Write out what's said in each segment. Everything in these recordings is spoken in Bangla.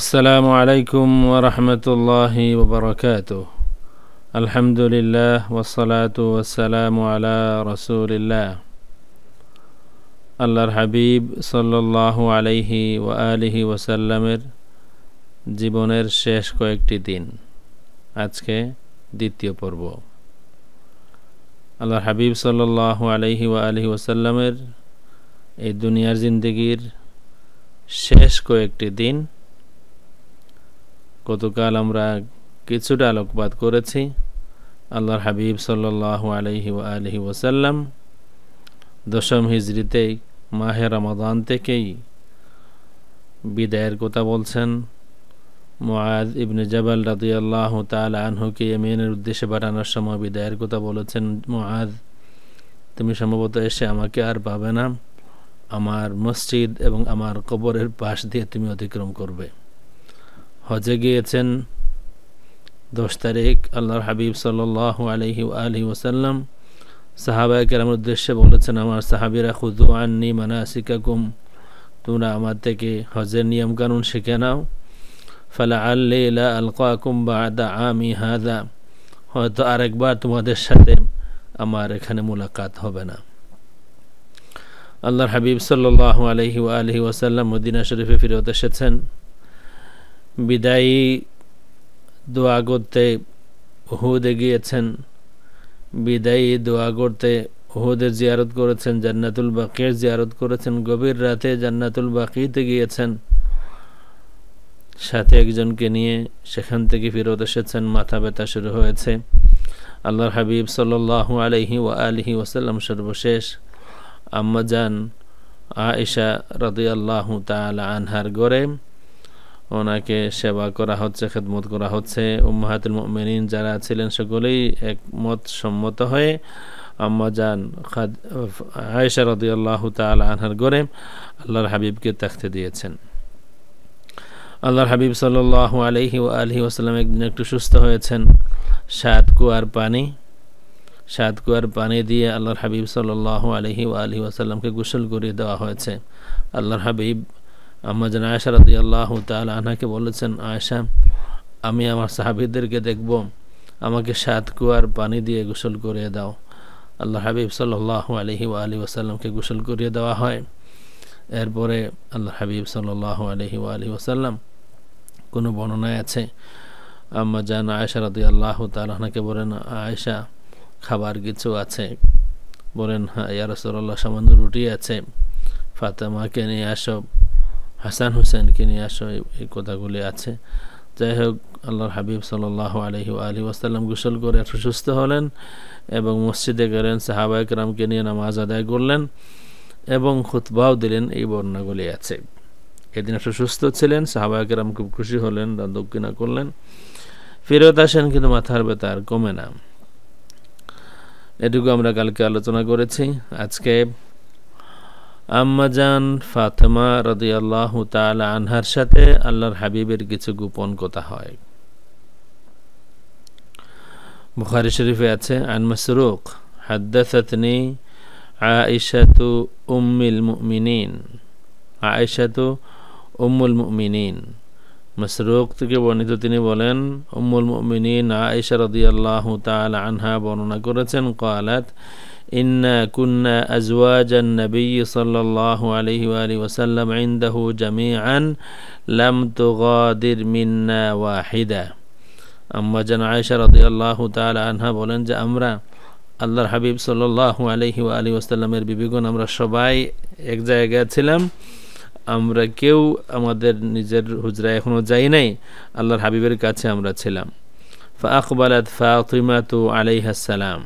আসসালামু আলাইকুম ওরহমতুল্লাহি ওবরকাত আলহামদুলিল্লাহ ওসলাত ওসালামু আলা রসুলিল্লাহ আল্লাহর হাবিব সাল্লাহ আলাইহি ও আলিহি ওসাল্লামের জীবনের শেষ কয়েকটি দিন আজকে দ্বিতীয় পর্ব আল্লাহর হাবিব সাল্লাহ আলাইহি ও আলহি ওসাল্লামের এই দুনিয়ার জিন্দগির শেষ কয়েকটি দিন গতকাল আমরা কিছুটা আলোকপাত করেছি আল্লাহর হাবিব সাল্লাহ আলহি আলহি ওসাল্লাম দশম হিজড়িতে মাহে রমাদান থেকেই বিদায়ের কথা বলছেন মোয়াজ ইবনে জবাল রাজি আল্লাহ তাল আনহুকে এমিনের উদ্দেশ্যে পাঠানোর সময় বিদায়ের কথা বলেছেন মোয়াজ তুমি সম্ভবত এসে আমাকে আর পাবে না আমার মসজিদ এবং আমার কবরের পাশ দিয়ে তুমি অতিক্রম করবে হজে গিয়েছেন দশ তারিখ আল্লাহর হাবিব সাল্লাহ আলহি আলহি ওসাল্লাম সাহাবায় কেরাম উদ্দেশ্যে বলেছেন আমার সাহাবিরা খুদু আননি মানাসিকাকুম তোমরা আমার থেকে হজের নিয়মকানুন শিখে নাও ফালা আল্লা আলকাকুম বা আদা আমি হাদা হয়তো আরেকবার তোমাদের সাথে আমার এখানে মুলাকাত হবে না আল্লাহর হাবিব সাল্লাহ আলহি আলহি ওয়াসাল্লাম মদিনা শরীফে ফিরত এসেছেন বিদায়ী দোয়া করতে হুদে গিয়েছেন বিদায়ী দোয়া করতে হুদের জিয়ারত করেছেন জান্নাতুল বাকির জিয়ারত করেছেন গভীর রাতে জান্নাতুল বাকিতে গিয়েছেন সাথে একজনকে নিয়ে সেখান থেকে ফেরত এসেছেন মাথা ব্যথা শুরু হয়েছে আল্লাহর হাবিব সাল আলহি ও আলহি ওসাল্লাম সর্বশেষ আম্মাজান আয়েশা রদি আল্লাহ তাল আনহার গড়ে ওনাকে সেবা করা হচ্ছে খেদমত করা হচ্ছে উম্মাহাতুল মিন যারা ছিলেন সকলেই একমত সম্মত হয়ে আম্মা যান খাদ আল্লাহ তাল আনহার গরে আল্লাহর হাবিবকে তাকতে দিয়েছেন আল্লাহর হাবিব সাল আলহি আলহি ওসালাম একদিন একটু সুস্থ হয়েছেন সাত কুয়ার পানি সাত কুয়ার পানি দিয়ে আল্লাহর হাবিব সাল আলহি ও আলহি ওয়াসাল্লামকে গোসল করিয়ে দেওয়া হয়েছে আল্লাহর হাবিব আম্মা আয়সা রাদি আল্লাহ তাল আনাকে বলেছেন আয়সা আমি আমার সাহাবিদেরকে দেখব আমাকে সাত কুয়ার পানি দিয়ে গোসল করিয়ে দাও আল্লাহ হাবিব সাল্লাহ আলহি আলী ওসাল্লামকে গোসল করিয়ে দেওয়া হয় এরপরে আল্লাহ হাবিব সাল্লাহ আলহি আলী ওসাল্লাম কোনো বর্ণনায় আছে আম্মা জান আয়সা রাদি আল্লাহ তালাহাকে বলেন আয়সা খাবার কিছু আছে বলেন হ্যাঁ ইয়ারসল্লাহ সামান্য রুটি আছে ফাতেমাকে নিয়ে আসব হাসান হুসেনকে নিয়ে আসো এই কথাগুলি আছে যাই হোক আল্লাহর হাবিব সাল আলহি আলী ওয়াসাল্লাম গুসল করে সুস্থ হলেন এবং মসজিদে গেলেন একরামকে নিয়ে নামাজ আদায় করলেন এবং খুতবাও দিলেন এই বর্ণাগুলি আছে এদিন একটু সুস্থ ছিলেন একরাম খুব খুশি হলেন দক্ষিণা করলেন ফেরত আসেন কিন্তু মাথার ব্যথা আর কমে না এটুকু আমরা কালকে আলোচনা করেছি আজকে আম্মাজান ফাতেমা আল্লাহ তাল আনহার সাথে আল্লাহর হাবিবের কিছু গোপন কথা হয় বুখারি শরীফে আছে আন মাসরুক হাদ্দাসাতনি আয়েশাতু উম্মিল মুমিনিন আয়েশাতু উম্মুল মুমিনিন মসরুক থেকে বর্ণিত তিনি বলেন উম্মুল মুমিনিন আয়েশা আল্লাহ তাল আনহা বর্ণনা করেছেন কালাত إنا كنا أزواج النبي صلى الله عليه وآله وسلم عنده جميعا لم تغادر منا واحدة أما جن عائشة رضي الله تعالى عنها بولن جا أمرا আল্লাহর হাবিব সাল্লাহ আলহি আলী ওসাল্লামের বিবেগণ আমরা সবাই এক জায়গায় ছিলাম আমরা কেউ আমাদের নিজের হুজরা এখনও যাই নাই আল্লাহর হাবিবের কাছে আমরা ছিলাম ফা আকবালাত ফাতিমাতু আলাইহাসালাম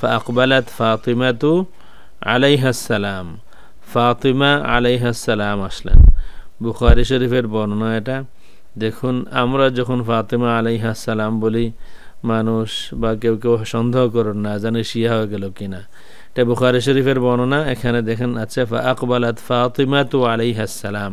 ফাকবালাত ফাতিমাতু আলাইহাসালাম ফাতিমা আলাইহাসালাম আসলেন বুখারি শরীফের বর্ণনা এটা দেখুন আমরা যখন ফাতেমা সালাম বলি মানুষ বা কেউ কেউ সন্দেহ করুন না জানে শিয়া হয়ে গেল কিনা এটা বুখারি শরীফের বর্ণনা এখানে দেখেন আচ্ছা আকবালাত ফাতিমা তু আলাইহাসালাম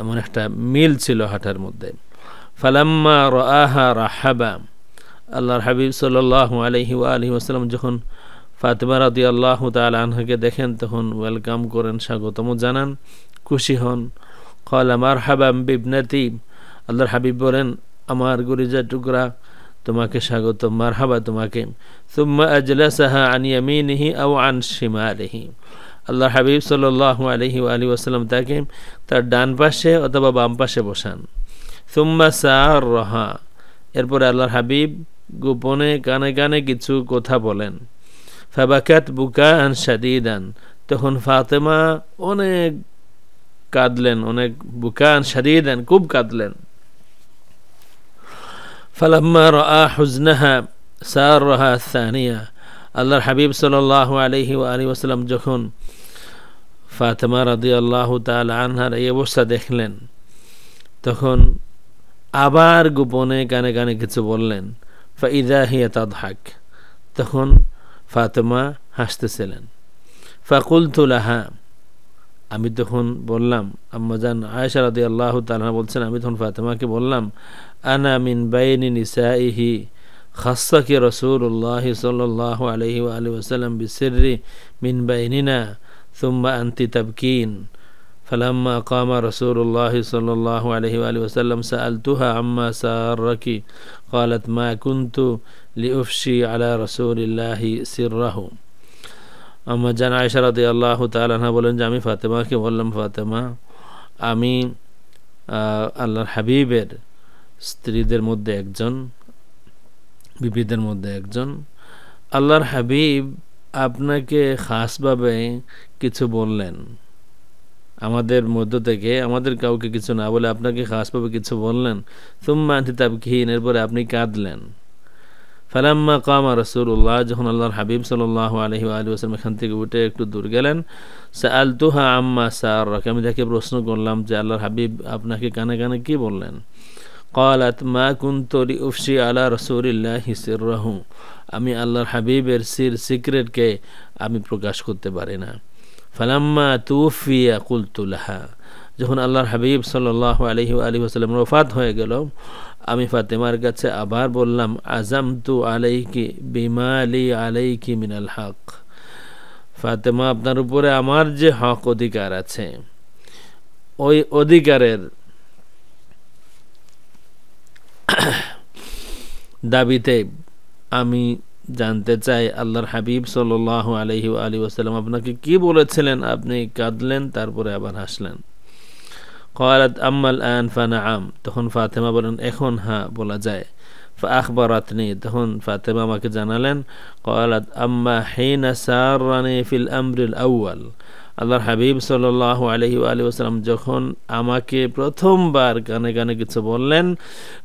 এমন একটা মিল ছিল হাঁটার মধ্যে ফালাম্মা রাহা রাহাবা আল্লাহর হাবিব সাল্লাহ আলহি আলহি আসসালাম যখন ফাতেমা রাদি আল্লাহ তাল আনহাকে দেখেন তখন ওয়েলকাম করেন স্বাগতম জানান খুশি হন কল হাবাম বিবনাতি আল্লাহর হাবিব বলেন আমার গরিজা টুকরা তোমাকে স্বাগত হাবা তোমাকে সুম্মা সাহা আনিয়ামি নিহি আও আন শিমালিহি আল্লাহ হাবিব সাল্লাহ আলহি আলী ওয়াসাল্লাম তাকে তার ডান পাশে অথবা বাম পাশে বসান সুম্মা সার রহা এরপরে আল্লাহর হাবিব গোপনে কানে কানে কিছু কথা বলেন ফাবাকাত বুকা আন সাদিদান তখন ফাতেমা অনেক কাঁদলেন অনেক বুকা আন সাদিদান খুব কাঁদলেন ফালাম্মা রহা হুজনাহা সার রহা সানিয়া আল্লাহর হাবিব সাল আলহি আলী ওসালাম যখন ফাতেমা রাদি আল্লাহ তাল আনহার এই অবস্থা দেখলেন তখন আবার গোপনে কানে কানে কিছু বললেন ফাইদা হিয়া তাদহাক তখন ফাতেমা হাসতেছিলেন ফাকুল তুলাহা আমি তখন বললাম আম্মাজান আয়েশা রাদি আল্লাহ তালহা বলছেন আমি তখন ফাতেমাকে বললাম আনা মিন বাইনি নিসাইহি খাসাকি রসুল্লাহ সাল্লাহ আলহি আলি ওসালাম বিসিরি মিন না সুম্মা আন্তি তাবকিন فلما قام رسول الله صلى الله عليه وآله وسلم سألتها عما سارك قالت ما كنت لأفشي على رسول الله سره আমার জান আয়সা রাদি আল্লাহ তালাহা বলেন যে আমি ফাতেমাকে বললাম ফাতেমা আমি আল্লাহর হাবিবের স্ত্রীদের মধ্যে একজন বিবিদের মধ্যে একজন আল্লাহর হাবিব আপনাকে খাসভাবে কিছু বললেন আমাদের মধ্য থেকে আমাদের কাউকে কিছু না বলে আপনাকে খাসভাবে কিছু বললেন তুম্মা আনতে তাবকিহীন এরপরে আপনি কাঁদলেন ফালাম্মা কামা রসুল্লাহ যখন আল্লাহর হাবিব সাল্লাহ আলহি আলী আসলাম এখান থেকে উঠে একটু দূর গেলেন সে তুহা আম্মা সার আমি তাকে প্রশ্ন করলাম যে আল্লাহর হাবিব আপনাকে কানে কানে কি বললেন কলাত মা কুন্তরি উফসি আলা রসুলিল্লাহ হিসির রাহু আমি আল্লাহর হাবিবের সির সিক্রেটকে আমি প্রকাশ করতে পারি না ফালাম্মা তুফিয়া কুলতুলাহা যখন আল্লাহর হাবিব সাল্লাহ আলহি আলী আসালাম রফাত হয়ে গেল আমি ফাতেমার কাছে আবার বললাম আজাম তু আলাইকি বিমা আলি আলাইকি মিনাল হক ফাতেমা আপনার উপরে আমার যে হক অধিকার আছে ওই অধিকারের দাবিতে আমি জানতে চাই আল্লাহর হাবিব সাল আলহি আলী ওসালাম আপনাকে কি বলেছিলেন আপনি কাঁদলেন তারপরে আবার হাসলেন কয়ালাত আম্মাল আন ফানা আম তখন ফাতেমা বলেন এখন হ্যাঁ বলা যায় فأخبرتني تهون فاطمة ما كجانالن قالت أما حين سارني في الأمر الأول আল্লাহর হাবিব সাল্লাহ আলহি আলী আসসালাম যখন আমাকে প্রথমবার গানে গানে কিছু বললেন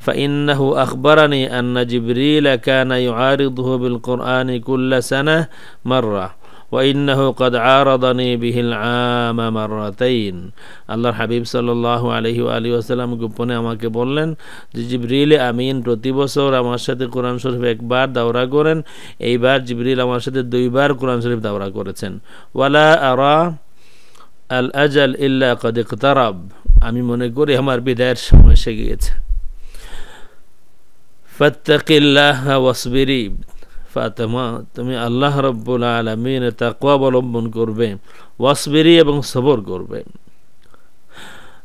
ফাইন্নাহু আখবরানি আন্না জিবরিল কানা ইউআরিদুহু বিল কোরআনি কুল্লা সানাহ মাররা ওয়াইন্নাহু কদ আরাদানি বিহিল আমা মারাতাইন আল্লাহর হাবিব সাল্লাল্লাহু আলাইহি আলী আসসালাম গোপনে আমাকে বললেন যে জিবরিল আমিন প্রতি বছর আমার সাথে কোরআন শরীফ একবার দাওরা করেন এইবার জিবরিল আমার সাথে দুইবার কোরআন শরীফ দাওরা করেছেন ওয়ালা আরা আল আজাল ইল্লা কদ ইকতারাব আমি মনে করি আমার বিদায়ের সময় এসে গিয়েছে ফত্তাকিল্লাহ ওয়াসবিরি ফাতেমা তুমি আল্লাহ রব্বুল আলমিন তাকুয়া অবলম্বন করবে ওয়াসবেরি এবং সবর করবে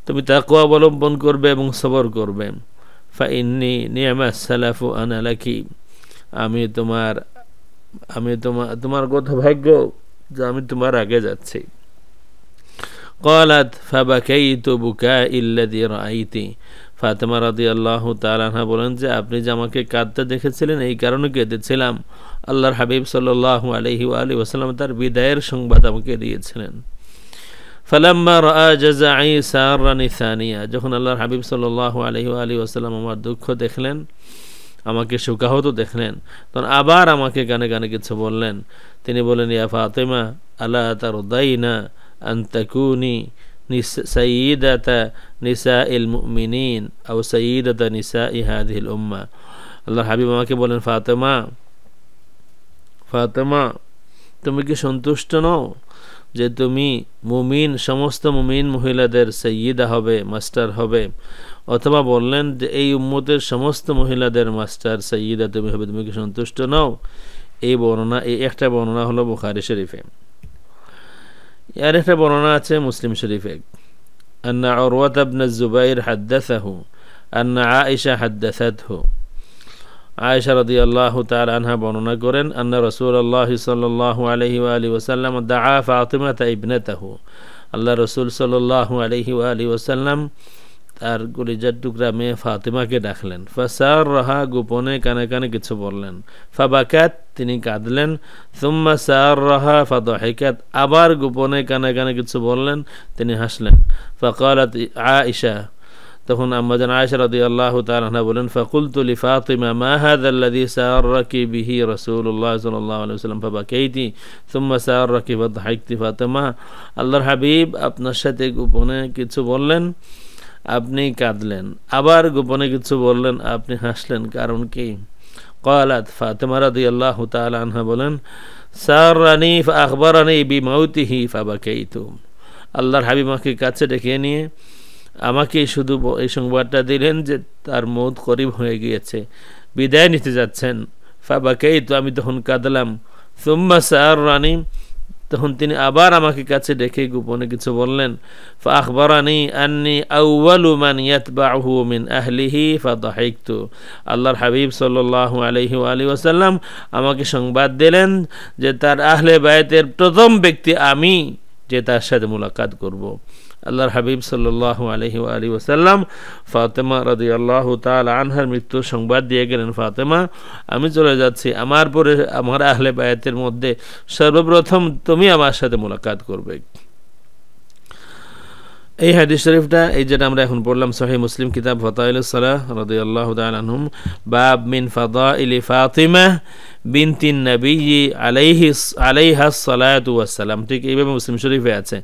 তুমি তাকুয়া অবলম্বন করবে এবং সবর করবে ফাইন্নি নিয়ামা সালাফু আনালাকি আমি তোমার আমি তোমার তোমার কত ভাগ্য যে আমি তোমার আগে যাচ্ছি কলাত قالت فبكيت بكاء الذي رأيت ফাতেমা রাদি আল্লাহ তালাহা বলেন যে আপনি যে আমাকে কাঁদতে দেখেছিলেন এই কারণে কেঁদেছিলাম আল্লাহর হাবিব সাল্লাহ আলহি আলি ওসালাম তার বিদায়ের সংবাদ আমাকে দিয়েছিলেন ফালাম্মা রাজাই সারানি সানিয়া যখন আল্লাহর হাবিব সাল্লাহ আলহি আলী ওসালাম আমার দুঃখ দেখলেন আমাকে শোকাহত দেখলেন তখন আবার আমাকে গানে গানে কিছু বললেন তিনি বলেন ইয়া ফাতেমা আল্লাহ তার দায়ী না আন্তাকুনি سيدة نساء المؤمنين أو سيدة نساء هذه الأمة আল্লাহ হাবিব আমাকে বলেন ফাতেমা ফাতেমা তুমি কি সন্তুষ্ট নও যে তুমি মুমিন সমস্ত মুমিন মহিলাদের সৈয়দা হবে মাস্টার হবে অথবা বললেন যে এই উম্মতের সমস্ত মহিলাদের মাস্টার সৈয়দা তুমি হবে তুমি কি সন্তুষ্ট নও এই বর্ণনা এই একটা বর্ণনা হলো বুখারি শরীফে يعرف برونات مسلم شريف أن عروة بن الزبير حدثه أن عائشة حدثته عائشة رضي الله تعالى عنها برونة قرن أن رسول الله صلى الله عليه وآله وسلم دعا فاطمة ابنته الله رسول صلى الله عليه وآله وسلم তার কলিজার টুকরা মেয়ে ফাতেমাকে ডাকলেন ফাসার রহা গোপনে কানে কানে কিছু বললেন ফাবাকাত তিনি কাঁদলেন সুম্মা সার রাহা ফাতহেকাত আবার গোপনে কানে কানে কিছু বললেন তিনি হাসলেন ফাকালাত আয়েশা তখন আম্মাজান আয়েশা রদি আল্লাহ তালা বলেন ফাকুলতুলি ফাতিমা মা সার সাররাকি বিহি রসুল্লাহ সাল্লাহ আলু সাল্লাম বাবা কেইটি তুম্মা সাররাকি বা হাইকতি ফাতেমা আল্লাহর হাবিব আপনার সাথে গোপনে কিছু বললেন আপনি কাঁদলেন আবার গোপনে কিছু বললেন আপনি হাসলেন কারণ কি قالت فاطمة رضي الله تعالى عنها বলেন সাররানি فأخبرني ফাবাকে فبكيت আল্লাহর হাবিমাকে কাছে ডেকে নিয়ে আমাকে শুধু এই সংবাদটা দিলেন যে তার মত করিব হয়ে গিয়েছে বিদায় নিতে যাচ্ছেন ফাবাকেই তো আমি তখন কাঁদলাম সুম্মা স্যার রানী তখন তিনি আবার আমাকে কাছে ডেকে গোপনে কিছু বললেন মিন আল্লাহর হাবিব সাল্লাহ আলহি আলী ওসাল্লাম আমাকে সংবাদ দিলেন যে তার আহলে বায়তের প্রথম ব্যক্তি আমি যে তার সাথে মুলাকাত করবো আল্লাহর হাবিব সাল্লাহ আলহি আলী ওসাল্লাম ফাতেমা রাজি আল্লাহ তাল আনহার মৃত্যুর সংবাদ দিয়ে গেলেন ফাতেমা আমি চলে যাচ্ছি আমার পরে আমার আহলে বায়াতের মধ্যে সর্বপ্রথম তুমি আমার সাথে মোলাকাত করবে এই হাদিস শরীফটা এই যেটা আমরা এখন পড়লাম সহি মুসলিম কিতাব ফতাইলসালাহ রদি আল্লাহ তালহম বাব মিন ফাদা ইলি ফাতিমা তিন নবী আলাইহিস আলাইহাস সালাত ওয়াসালাম ঠিক এইভাবে মুসলিম শরীফে আছে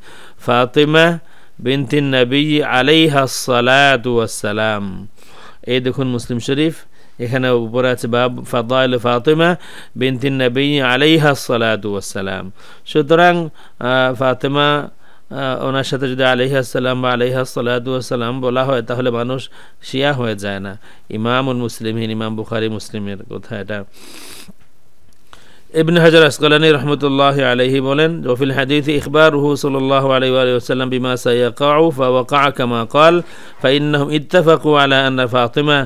ফাতিমা বিনতি নবী আলাইহাসালাম এই দেখুন মুসলিম শরীফ এখানে উপরে আছে বাব ফাদাইল ফাতেমা বিনতিন নবী আলাইহাসালাম সুতরাং ফাতেমা ওনার সাথে যদি আলিহাসাল্লাম বা আলিহাসাল্লাহাম বলা হয় তাহলে মানুষ শিয়া হয়ে যায় না ইমামুল মুসলিমহীন ইমাম বুখারি মুসলিমের কথা এটা ابن حجر اسقلانی رحمت اللہ علیہ بولن وفی الحدیث اخباره صلی اللہ علیہ وآلہ وسلم بما سیقع فوقع کما قال فإنهم اتفقوا على أن فاطمة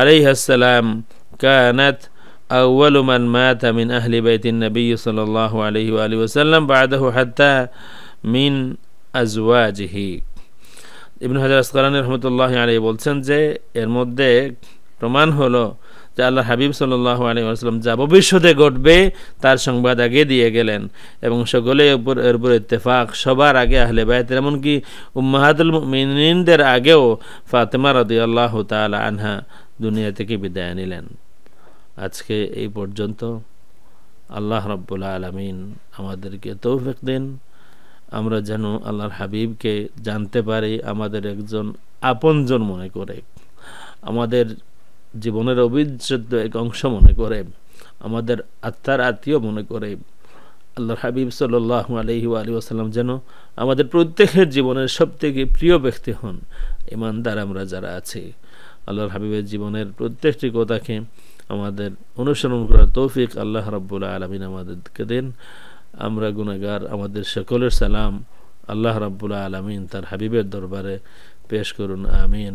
علیہ السلام كانت أول من مات من أهل بيت النبي صلى الله عليه وآله وسلم بعده حتى من أزواجه ابن حجر اسقلانی رحمت اللہ علیہ بولن جے ارمود دیکھ رمان ہو لو যে আল্লাহ হাবিব সাল্লাহ আলী আসলাম যা ভবিষ্যতে ঘটবে তার সংবাদ আগে দিয়ে গেলেন এবং সকলে উপর এর উপর ইত্তেফাক সবার আগে আহলে বায়তের এমনকি উম্মাহাদুল মিনদের আগেও ফাতেমা রদি আল্লাহ তাল আনহা দুনিয়া থেকে বিদায় নিলেন আজকে এই পর্যন্ত আল্লাহ রব্বুল্লা আলমিন আমাদেরকে তৌফিক দিন আমরা যেন আল্লাহর হাবিবকে জানতে পারি আমাদের একজন আপনজন মনে করে আমাদের জীবনের অবিচ্ছেদ্য এক অংশ মনে করে আমাদের আত্মার আত্মীয় মনে করে আল্লাহ হাবিব সাল আলহি আলী আসাল্লাম যেন আমাদের প্রত্যেকের জীবনের সবথেকে প্রিয় ব্যক্তি হন ইমানদার আমরা যারা আছি আল্লাহর হাবিবের জীবনের প্রত্যেকটি কথাকে আমাদের অনুসরণ করার তৌফিক আল্লাহ রাব্বুল আলমিন আমাদেরকে দেন আমরা গুণাগার আমাদের সকলের সালাম আল্লাহ রাব্বুল আলমিন তার হাবিবের দরবারে পেশ করুন আমিন